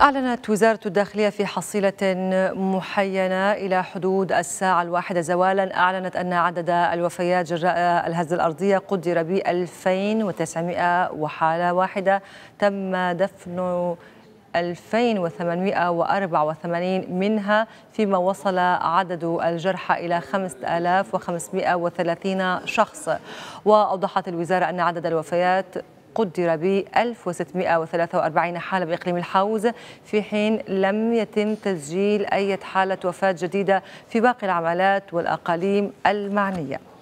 أعلنت وزارة الداخلية في حصيلة محينة إلى حدود الساعة الواحدة زوالا أعلنت أن عدد الوفيات جراء الهزة الأرضية قدر ب 2900 وحالة واحدة تم دفن 2884 منها فيما وصل عدد الجرحى إلى 5530 شخص وأوضحت الوزارة أن عدد الوفيات قدر ب 1643 حالة بإقليم الحوز في حين لم يتم تسجيل أي حالة وفاة جديدة في باقي العملات والأقاليم المعنية